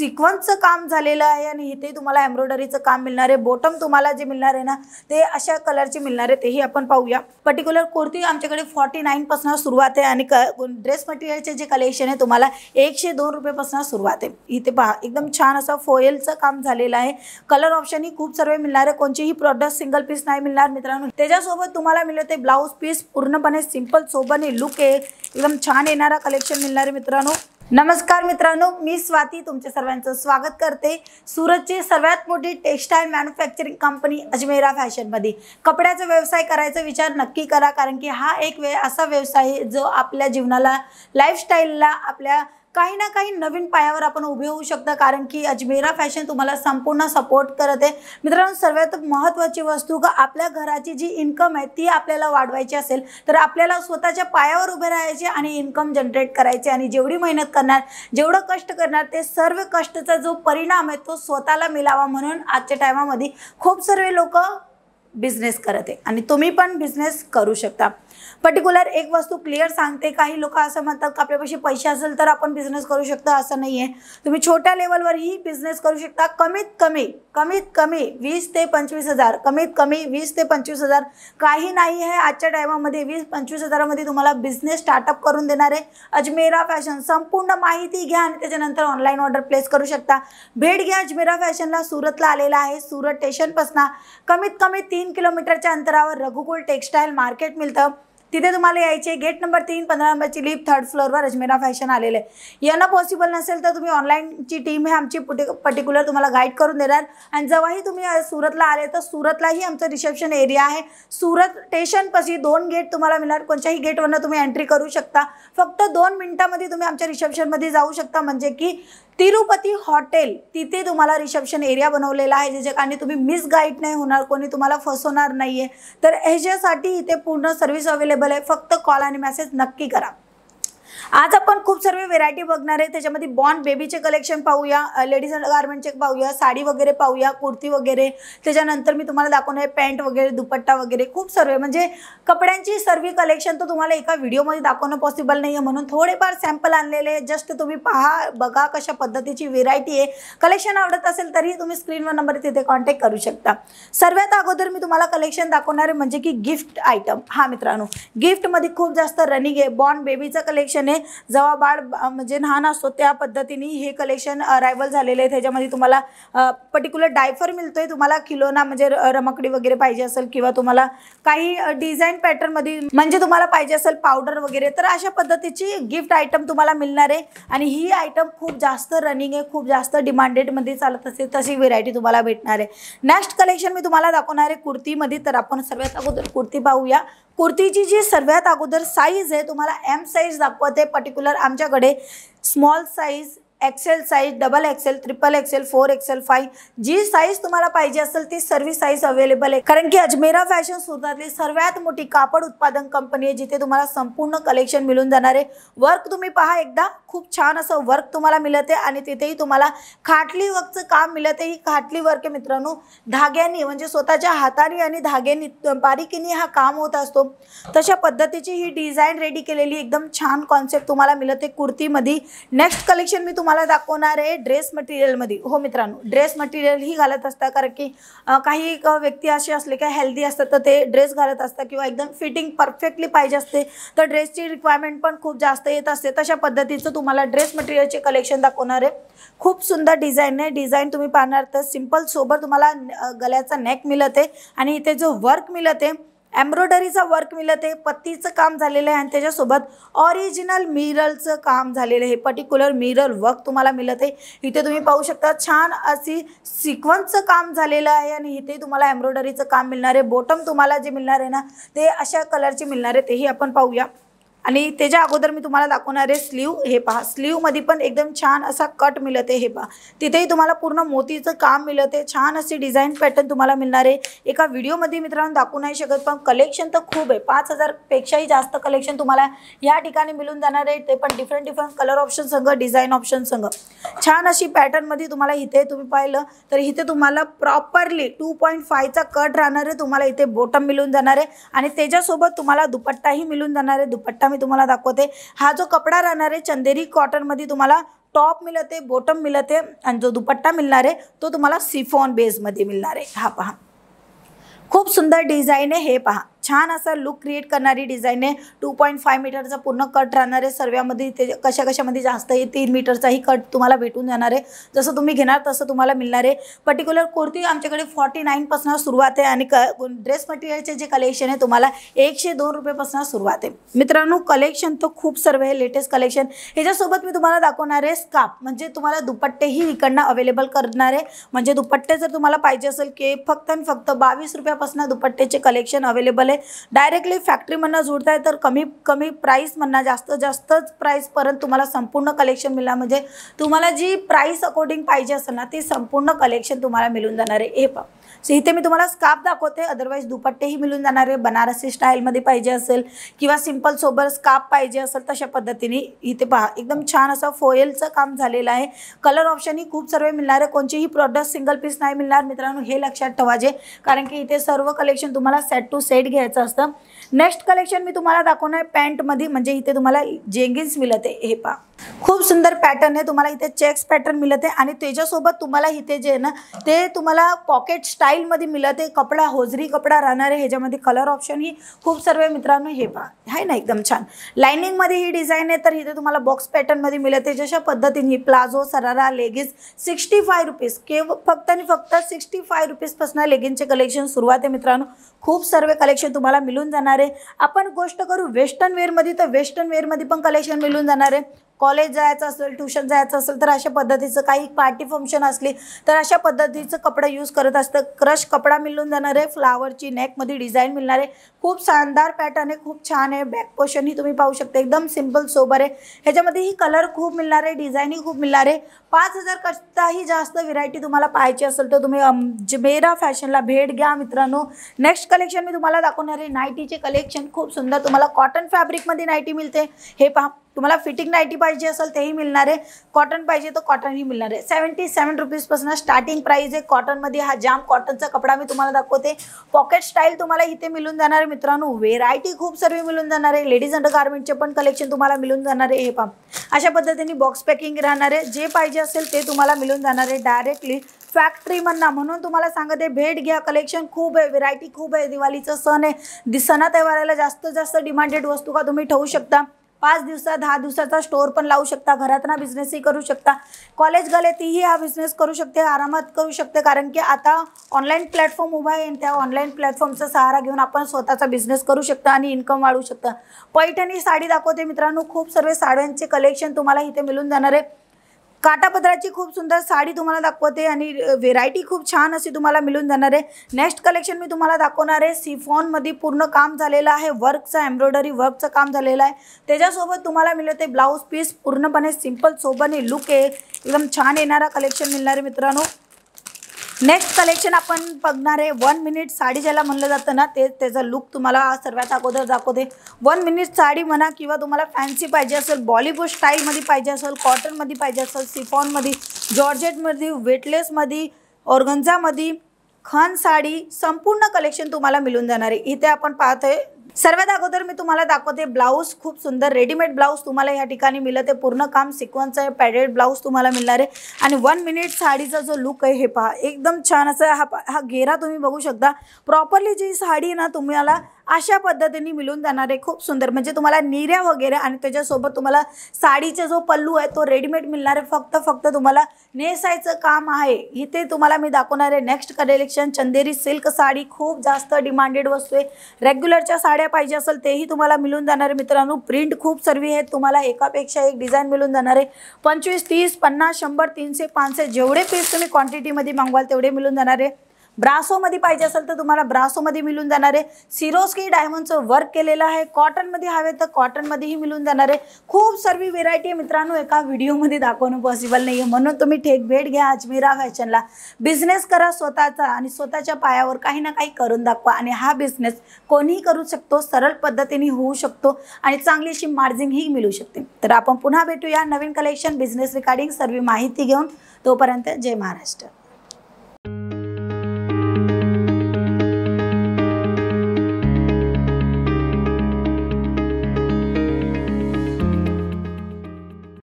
सिक्वन्सचं काम झालेलं आहे आणि इथे तुम्हाला एम्ब्रॉयडरीचं काम मिळणार आहे बॉटम तुम्हाला जे मिळणार आहे ना ते अशा कलरचे मिळणार आहे तेही आपण पाहूया पर्टिक्युलर कुर्ती आमच्याकडे फॉर्टी नाईनपासून सुरुवात आहे आणि क ड्रेस मटेरियलचे जे कलेक्शन आहे तुम्हाला एकशे दोन रुपयेपासून सुरुवात आहे इथे पहा एकदम छान असं फोयलचं काम झालेलं आहे कलर ऑप्शनही खूप सर्व मिळणार आहे कोणतेही प्रॉडक्ट सिंगल पीस नाही मिळणार मित्रांनो त्याच्यासोबत तुम्हाला आहे ब्लाऊज पीस पूर्णपणे सिम्पल सोबत लुक आहे एकदम छान येणारा कलेक्शन मिळणार आहे मित्रांनो नमस्कार मित्रांनो मी स्वाती तुमचे सर्वांचं स्वागत करते सुरतची सर्वात मोठी टेक्स्टाईल मॅन्युफॅक्चरिंग कंपनी अजमेरा फॅशनमध्ये कपड्याचा व्यवसाय करायचा विचार नक्की करा कारण की हा एक वे असा व्यवसाय जो आपल्या जीवनाला लाईफस्टाईलला आपल्या काही ना काही नवीन पायावर आपण उभे होऊ शकता कारण की अजमेरा फॅशन तुम्हाला संपूर्ण सपोर्ट करत आहे मित्रांनो सर्वात महत्त्वाची वस्तू का आपल्या घराची जी इन्कम आहे ती आपल्याला वाढवायची असेल तर आपल्याला स्वतःच्या पायावर उभे राहायचे आणि इन्कम जनरेट करायचे आणि जेवढी मेहनत करणार जेवढं कष्ट करणार ते सर्व कष्टाचा जो परिणाम आहे तो स्वतःला मिळावा म्हणून आजच्या टायमामध्ये खूप सर्व लोक बिझनेस करत आहे आणि तुम्ही पण बिझनेस करू शकता पर्टिक्युलर एक वस्तू क्लिअर सांगते काही लोक असं म्हणतात की आपल्यापाशी पैसे असेल तर आपण बिझनेस करू शकतो असं नाही आहे तुम्ही छोट्या लेवलवरही बिझनेस करू शकता कमीत कमी कमीत कमी वीस ते पंचवीस हजार कमीत कमी वीस ते पंचवीस हजार काही नाही आहे आजच्या टायमामध्ये वीस पंचवीस हजारामध्ये तुम्हाला बिझनेस स्टार्टअप करून देणार आहे अजमेरा फॅशन संपूर्ण माहिती घ्या आणि त्याच्यानंतर ऑनलाईन ऑर्डर प्लेस करू शकता भेट घ्या अजमेरा फॅशनला सुरतला आलेला आहे सुरत स्टेशनपासून कमीत कमी तीन किलोमीटरच्या अंतरावर रघुकुल टेक्स्टाईल मार्केट मिळतं तिथे तुम्हाला यायचे गेट नंबर तीन पंधरा नंबरची लिफ्ट थर्ड फ्लोरवर अजमेरा फॅशन आलेलं आहे यांना पॉसिबल नसेल तर तुम्ही ऑनलाईनची टीम हे आमची पर्टिक्युलर तुम्हाला गाईड करून देणार आणि जेव्हाही तुम्ही सुरतला आले तर सुरतलाही आमचं रिसेप्शन एरिया आहे सुरत स्टेशनपाशी दोन गेट तुम्हाला मिळणार कोणत्याही गेटवरनं तुम्ही एंट्री करू शकता फक्त दोन मिनिटामध्ये तुम्ही आमच्या रिसेप्शनमध्ये जाऊ शकता म्हणजे की तिरुपती हॉटेल तिथे तुम्हाला रिसेप्शन एरिया बनवलेला आहे ज्याच्या कारण तुम्ही मिसगाईड नाही होणार कोणी तुम्हाला फसवणार नाही आहे तर ह्याच्यासाठी इथे पूर्ण सर्व्हिस अवेलेबल अवेलेबल फक्त कॉल आणि मेसेज नक्की करा आज आपण खूप सर्व व्हेरायटी बघणार आहे त्याच्यामध्ये बॉर्न बेबीचे कलेक्शन पाहूया लेडीज गार्मेंटचे पाहूया साडी वगैरे पाहूया कुर्ती वगैरे त्याच्यानंतर मी तुम्हाला दाखवणार आहे पॅन्ट वगैरे दुपट्टा वगैरे खूप सर्व म्हणजे कपड्यांची सर्व कलेक्शन तर तुम्हाला एका व्हिडिओमध्ये दाखवणं पॉसिबल नाही आहे म्हणून थोडेफार सॅम्पल आणलेले जस्ट तुम्ही पहा बघा कशा पद्धतीची व्हेरायटी आहे कलेक्शन आवडत असेल तरी तुम्ही स्क्रीनवर नंबर तिथे कॉन्टॅक्ट करू शकता सर्वात अगोदर मी तुम्हाला कलेक्शन दाखवणार आहे म्हणजे की गिफ्ट आयटम हा मित्रांनो गिफ्टमध्ये खूप जास्त रनिंग आहे बॉर्न बेबीचं कलेक्शन कलेक्शन आहे जेव्हा बाळ म्हणजे लहान असतो त्या पद्धतीने हे कलेक्शन अरायवल झालेलं आहे त्याच्यामध्ये तुम्हाला पर्टिक्युलर डायफर मिळतोय तुम्हाला खिलोना म्हणजे रमकडी वगैरे पाहिजे असेल किंवा तुम्हाला काही डिझाईन पॅटर्नमध्ये म्हणजे तुम्हाला पाहिजे असेल पावडर वगैरे तर अशा पद्धतीची गिफ्ट आयटम तुम्हाला मिळणार आहे आणि ही आयटम खूप जास्त रनिंग आहे खूप जास्त डिमांडेडमध्ये चालत असेल तशी व्हेरायटी तुम्हाला भेटणार आहे नेक्स्ट कलेक्शन मी तुम्हाला दाखवणार आहे कुर्तीमध्ये तर आपण सर्वात अगोदर कुर्ती पाहूया कुर्तीची जी सर्वात अगोदर साईज आहे तुम्हाला एम साईज दाखवते पर्टिक्युलर आमच्याकडे small size XL size double XL triple XL four XL five जी साईज तुम्हाला पाहिजे असेल ती सर्व साईज अवेलेबल आहे कारण की अजमेरा फॅशन सुरतातली सर्वात मोठी कापड उत्पादन कंपनी आहे जिथे तुम्हाला संपूर्ण कलेक्शन मिळून जाणार आहे वर्क तुम्ही पहा एकदा खूप छान असं वर्क तुम्हाला मिळत आहे आणि तिथेही तुम्हाला खाटली वर्कचं काम मिळत आहे ही खाटली वर्क आहे मित्रांनो धाग्यांनी म्हणजे स्वतःच्या हाताने आणि धाग्यांनी बारीकीने हा काम होत असतो तशा पद्धतीची ही डिझाईन रेडी केलेली एकदम छान कॉन्सेप्ट तुम्हाला मिळत आहे कुर्तीमध्ये नेक्स्ट कलेक्शन मी तुम्हाला तुम्हाला दाखवणार आहे ड्रेस मटेरियलमध्ये हो मित्रांनो ड्रेस मटेरियल ही घालत असतात कारण की काही व्यक्ती असे असले की हेल्दी असतात तर ते ड्रेस घालत असतात किंवा एकदम फिटिंग परफेक्टली पाहिजे असते तर ड्रेसची रिक्वायरमेंट पण खूप जास्त येत असते तशा पद्धतीचं तुम्हाला ड्रेस मटेरियलचे कलेक्शन दाखवणार आहे खूप सुंदर डिझाईन आहे डिझाईन तुम्ही पाहणार तर सिम्पल सोबत तुम्हाला गल्याचा नेक मिळत आहे आणि इथे जो वर्क मिळत आहे एम्ब्रॉयडरीचा वर्क मिळत आहे पत्तीचं काम झालेलं आहे आणि त्याच्यासोबत ऑरिजिनल मिरलचं काम झालेलं आहे पर्टिक्युलर मिरल वर्क तुम्हाला मिळत आहे इथे तुम्ही पाहू शकता छान अशी सिक्वन्सचं काम झालेलं आहे आणि इथे तुम्हाला एम्ब्रॉयडरीचं काम मिळणार आहे बॉटम तुम्हाला जे मिळणार आहे ना ते अशा कलरचे मिळणार आहे तेही आपण पाहूया आणि त्याच्या अगोदर मी तुम्हाला दाखवणारे स्लीव हे पहा स्लीवमध्ये पण एकदम छान असा कट मिळते हे पहा तिथेही तुम्हाला पूर्ण मोतीचं काम मिळते छान असे डिझाईन पॅटर्न तुम्हाला मिळणार आहे एका व्हिडिओमध्ये मित्रांनो दाखवू नाही शकत पण कलेक्शन तर खूप आहे पाच हजारपेक्षाही जास्त कलेक्शन तुम्हाला या ठिकाणी मिळून जाणार आहे ते पण डिफरंट डिफरंट कलर ऑप्शन संघ डिझाईन ऑप्शन संघ छान अशी पॅटर्नमध्ये तुम्हाला इथे तुम्ही पाहिलं तर इथे तुम्हाला प्रॉपरली टू पॉईंट फायचा कट राहणार आहे तुम्हाला इथे बॉटम मिळून जाणार आहे आणि त्याच्यासोबत तुम्हाला दुपट्टाही मिळून जाणार आहे दुपट्टा मी तुम्हाला दाखवते हा जो कपडा राहणार आहे चंदेरी कॉटनमध्ये तुम्हाला टॉप मिळते बॉटम मिळते आणि जो दुपट्टा मिळणार आहे तो तुम्हाला सिफॉन बेसमध्ये मिळणार आहे हा पहा खूप सुंदर डिझाईन आहे हे पहा छान असा लुक क्रिएट करणारी डिझाईन आहे टू पॉईंट फाय मीटरचा पूर्ण कट राहणार आहे सर्व्यामध्ये ते कशा कशामध्ये जास्त हे तीन मीटरचाही कट तुम्हाला भेटून जाणार आहे जसं तुम्ही घेणार तसं तुम्हाला मिळणार आहे पर्टिक्युलर कुर्ती आमच्याकडे फॉर्टी नाईनपासून सुरुवात आहे आणि क ड्रेस मटेरियलचे जे कलेक्शन आहे तुम्हाला एकशे दोन रुपयेपासून सुरुवात आहे मित्रांनो कलेक्शन तर खूप सर्व आहे लेटेस्ट कलेक्शन ह्याच्यासोबत मी तुम्हाला दाखवणार आहे स्काप म्हणजे तुम्हाला दुपट्टेही इकडनं अवेलेबल करणार आहे म्हणजे दुपट्टे जर तुम्हाला पाहिजे असेल की फक्त आणि फक्त बावीस रुपयापासून दुपट्टेचे कलेक्शन अवेलेबल आहे डायरेक्टली फॅक्टरीमधनं जोडताय तर कमी कमी म्हणा जास्त जास्तच प्राईसपर्यंत तुम्हाला संपूर्ण कलेक्शन मिळणार म्हणजे तुम्हाला जी प्राईस अकॉर्डिंग पाहिजे असेल ना ती संपूर्ण कलेक्शन तुम्हाला मिळून जाणार आहे हे सो इथे मी तुम्हाला स्काफ दाखवते अदरवाईज दुपट्टेही मिळून जाणार आहे बनारसी स्टाईलमध्ये पाहिजे असेल किंवा सिम्पल सोबत स्काफ पाहिजे असेल तशा पद्धतीने इथे पहा एकदम छान असं फोयलचं काम झालेलं आहे कलर ऑप्शनही खूप सर्व मिळणार आहे कोणतेही प्रॉडक्ट सिंगल पीस नाही मिळणार मित्रांनो हे लक्षात ठेवाजे कारण की इथे सर्व कलेक्शन तुम्हाला सेट टू सेट घ्यायचं असतं नेक्स्ट कलेक्शन मी तुम्हाला दाखवणार आहे पॅन्टमध्ये म्हणजे इथे तुम्हाला जेगिन्स मिळते हे पहा खूप सुंदर पॅटर्न आहे तुम्हाला इथे चेक्स पॅटर्न मिळत आहे आणि त्याच्यासोबत तुम्हाला इथे जे आहे ना ते तुम्हाला पॉकेट स्टाईलमध्ये मिळत आहे कपडा होजरी कपडा राहणार आहे ह्याच्यामध्ये कलर ऑप्शन ही खूप सर्व मित्रांनो हे पहा आहे ना एकदम छान लायनिंगमध्ये ही डिझाईन आहे तर इथे तुम्हाला बॉक्स पॅटर्नमध्ये मिळत आहे जशा पद्धतीने palazzo sharara leggings sixty five rupees फक्त आणि फक्त सिक्स्टी फाय रुपीजपासून लेगिन्सचे कलेक्शन सुरुवात आहे मित्रांनो खूप सर्व कलेक्शन तुम्हाला मिळून जाणार आहे आपण गोष्ट करू वेस्टर्न वेअरमध्ये तर वेस्टर्न वेअरमध्ये पण कलेक्शन मिळून जाणार आहे कॉलेज जायचं असेल ट्युशन जायचं असेल तर अशा पद्धतीचं काही पार्टी फंक्शन असली तर अशा पद्धतीचं कपडा यूज करत असतं क्रश कपडा मिळून जाणार आहे फ्लावरची नेकमध्ये डिझाईन मिळणार आहे खूप शानदार पॅटर्न आहे खूप छान आहे बॅक पोर्शन तुम्ही पाहू शकता एकदम सिम्पल सोबर आहे ह्याच्यामध्ये ही कलर खूप मिळणार आहे डिझाईनही खूप मिळणार आहे पाच हजार करताही जास्त व्हेरायटी तुम्हाला पाहायची असेल तर तुम्ही जमेरा फॅशनला भेट घ्या मित्रांनो नेक्स्ट कलेक्शन मी तुम्हाला दाखवणार आहे नायटीचे कलेक्शन खूप सुंदर तुम्हाला कॉटन फॅब्रिकमध्ये नायटी मिळते हे पहा तुम्हाला फिटिंग नाईटी पाहिजे असेल तेही मिळणार आहे कॉटन पाहिजे तर कॉटनही मिळणार आहे सेव्हन्टी सेवन रुपीजपासून स्टार्टिंग प्राईज आहे कॉटनमध्ये हा जाम कॉटनचा कपडा मी तुम्हाला दाखवते पॉकेट स्टाईल तुम्हाला इथे मिळून जाणार आहे मित्रांनो व्हेरायटी खूप सर्व मिळून जाणार आहे लेडीज अंडर गार्मेंटचे पण कलेक्शन तुम्हाला मिळून जाणार आहे हे पाम अशा पद्धतीने बॉक्स पॅकिंग राहणार आहे जे पाहिजे असेल ते तुम्हाला मिळून जाणार आहे डायरेक्टली फॅक्टरी म्हणणं म्हणून तुम्हाला सांगत आहे भेट घ्या कलेक्शन खूप आहे व्हेरायटी खूप आहे दिवाळीचं सण आहे सणा त्योहाराला जास्त जास्त डिमांडेड वस्तू का तुम्ही ठेवू शकता पाच दिवसा दहा दिवसाचा स्टोअर पण लावू शकता घरात ना बिझनेसही करू शकता कॉलेज तीही हा बिझनेस करू शकते आरामात करू शकते कारण की आता ऑनलाईन प्लॅटफॉर्म उभा आहे त्या ऑनलाईन प्लॅटफॉर्मचा सहारा घेऊन आपण स्वतःचा बिझनेस करू शकता आणि इन्कम वाढू शकता पैठणी साडी दाखवते मित्रांनो खूप सर्व साड्यांचे कलेक्शन तुम्हाला इथे मिळून जाणार आहे काटापत्राची खूप सुंदर साडी तुम्हाला दाखवते आणि व्हेरायटी खूप छान अशी तुम्हाला मिळून जाणार आहे नेक्स्ट कलेक्शन मी तुम्हाला दाखवणार आहे सिफॉनमध्ये पूर्ण काम झालेलं आहे वर्कचं एम्ब्रॉयडरी वर्कचं काम झालेलं आहे त्याच्यासोबत तुम्हाला मिळते ब्लाऊज पीस पूर्णपणे सिम्पल सोबत लुक आहे एकदम छान येणारा कलेक्शन मिळणार आहे मित्रांनो नेक्स्ट कलेक्शन आपण बघणार आहे वन मिनिट साडी ज्याला म्हणलं जातं ना ते त्याचा लुक तुम्हाला सर्वात अगोदर दाखवते वन मिनिट साडी म्हणा किंवा तुम्हाला फॅन्सी पाहिजे असेल बॉलिवूड स्टाईलमध्ये पाहिजे असेल कॉटनमध्ये पाहिजे असेल सिफॉनमध्ये जॉर्जेटमध्ये वेटलेसमध्ये ऑर्गन्झामध्ये खन साडी संपूर्ण कलेक्शन तुम्हाला मिळून जाणार आहे इथे आपण पाहतोय सर्वात अगोदर मी तुम्हाला दाखवते ब्लाऊज खूप सुंदर रेडीमेड ब्लाऊज तुम्हाला या ठिकाणी मिळत आहे पूर्ण काम सिक्वन्स आहे पॅडेड ब्लाऊज तुम्हाला मिळणार आहे आणि वन मिनिट साडीचा जो लुक आहे हे पहा एकदम छान असं हा हा घेरा तुम्ही बघू शकता प्रॉपरली जी साडी ना तुम्हाला अशा पद्धतीने मिळून जाणारे खूप सुंदर म्हणजे तुम्हाला निऱ्या वगैरे आणि त्याच्यासोबत तुम्हाला साडीचा जो पल्लू आहे तो रेडीमेड मिळणार आहे फक्त फक्त तुम्हाला नेसायचं काम आहे इथे तुम्हाला मी दाखवणार आहे next collection Chanderi silk sari खूप जास्त डिमांडेड वस्तू आहे रेग्युलरच्या साड्या पाहिजे असेल तेही तुम्हाला मिळून जाणार आहे मित्रांनो प्रिंट खूप सर्वी आहेत तुम्हाला एकापेक्षा एक डिझाईन मिळून जाणार आहे पंचवीस तीस पन्नास शंभर तीनशे पाचशे जेवढे पीस तुम्ही क्वांटिटीमध्ये मागवाल तेवढे मिळून जाणार आहे ब्रासोमध्ये पाहिजे असेल तर तुम्हाला ब्रासोमध्ये मिळून जाणार आहे सिरोस्की डायमंडचं वर्क केलेलं आहे कॉटनमध्ये हवे तर कॉटनमध्येही मिळून जाणार आहे खूप सर्व व्हेरायटी आहे मित्रांनो एका व्हिडिओमध्ये दाखवणं पॉसिबल नाही आहे म्हणून तुम्ही ठेक भेट घ्या अजमेरा फॅशनला बिझनेस करा स्वतःचा आणि स्वतःच्या पायावर काही ना काही करून दाखवा आणि हा बिझनेस कोणीही करू शकतो सरळ पद्धतीने होऊ शकतो आणि चांगलीशी मार्जिंगही मिळू शकते तर आपण पुन्हा भेटूया नवीन कलेक्शन बिझनेस रिकॉर्डिंग सर्व माहिती घेऊन तोपर्यंत जय महाराष्ट्र